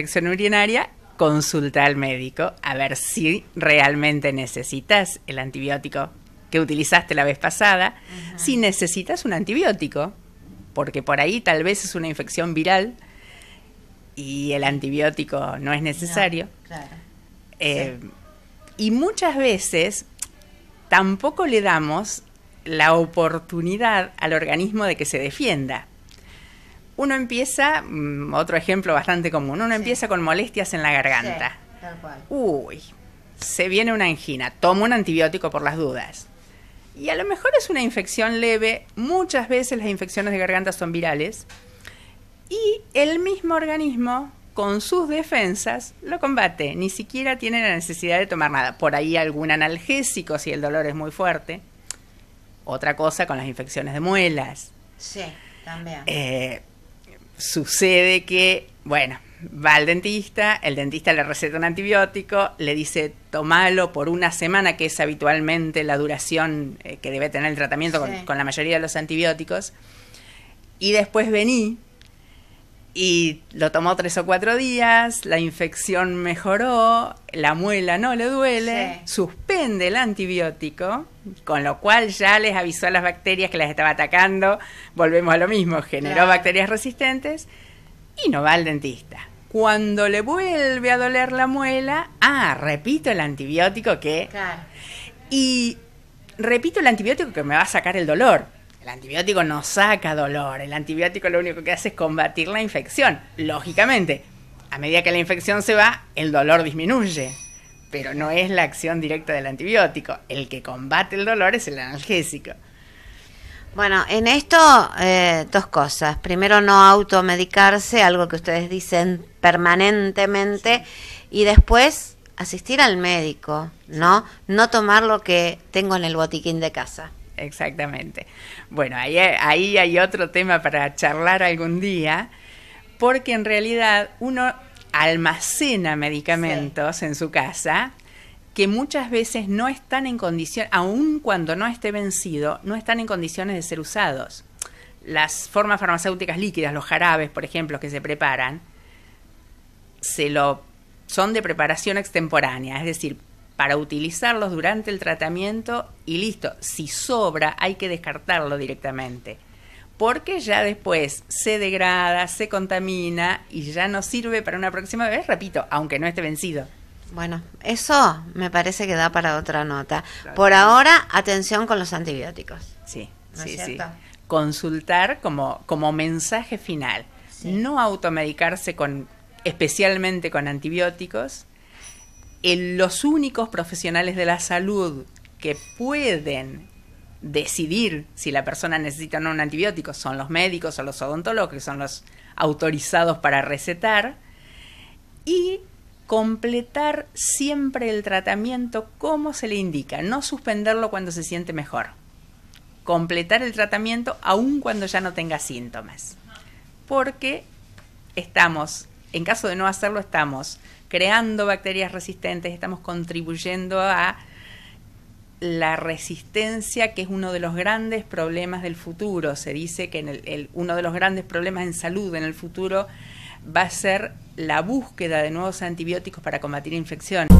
infección urinaria, consulta al médico a ver si realmente necesitas el antibiótico que utilizaste la vez pasada, si necesitas un antibiótico, porque por ahí tal vez es una infección viral y el antibiótico no es necesario. Eh, y muchas veces tampoco le damos la oportunidad al organismo de que se defienda uno empieza, mm, otro ejemplo bastante común, uno empieza con molestias en la garganta. tal cual. Uy, se viene una angina, toma un antibiótico por las dudas. Y a lo mejor es una infección leve, muchas veces las infecciones de garganta son virales, y el mismo organismo, con sus defensas, lo combate, ni siquiera tiene la necesidad de tomar nada. Por ahí algún analgésico si el dolor es muy fuerte. Otra cosa con las infecciones de muelas. Sí, también. Eh, sucede que, bueno, va al dentista, el dentista le receta un antibiótico, le dice tomalo por una semana, que es habitualmente la duración eh, que debe tener el tratamiento con, la mayoría de los antibióticos, y después vení y lo tomó tres o cuatro días, la infección mejoró, la muela no le duele, suspende el antibiótico, con lo cual ya les avisó a las bacterias que las estaba atacando, volvemos a lo mismo, generó bacterias resistentes y no va al dentista. Cuando le vuelve a doler la muela, ah, repito el antibiótico que... Y repito el antibiótico que me va a sacar el dolor el antibiótico no saca dolor, el antibiótico lo único que hace es combatir la infección, lógicamente. A medida que la infección se va, el dolor disminuye, pero no es la acción directa del antibiótico. El que combate el dolor es el analgésico. Bueno, en esto eh, dos cosas. Primero, no automedicarse, algo que ustedes dicen permanentemente, y después asistir al médico, ¿no? No tomar lo que tengo en el botiquín de casa exactamente. Bueno, ahí, ahí hay otro tema para charlar algún día, porque en realidad uno almacena medicamentos en su casa que muchas veces no están en condición, aun cuando no esté vencido, no están en condiciones de ser usados. Las formas farmacéuticas líquidas, los jarabes, por ejemplo, que se preparan, se lo son de preparación extemporánea, es decir, para utilizarlos durante el tratamiento y listo, si sobra hay que descartarlo directamente, porque ya después se degrada, se contamina y ya no sirve para una próxima vez, repito, aunque no esté vencido. Bueno, eso me parece que da para otra nota. Por ahora, atención con los antibióticos. Sí, sí, sí. Consultar como, como mensaje final. No automedicarse con, especialmente con antibióticos, los únicos profesionales de la salud que pueden decidir si la persona necesita o no un antibiótico son los médicos o los odontólogos, que son los autorizados para recetar, y completar siempre el tratamiento como se le indica, no suspenderlo cuando se siente mejor. Completar el tratamiento aun cuando ya no tenga síntomas, porque estamos en caso de no hacerlo, estamos creando bacterias resistentes, estamos contribuyendo a la resistencia, que es uno de los grandes problemas del futuro. Se dice que uno de los grandes problemas en salud en el futuro va a ser la búsqueda de nuevos antibióticos para combatir infecciones.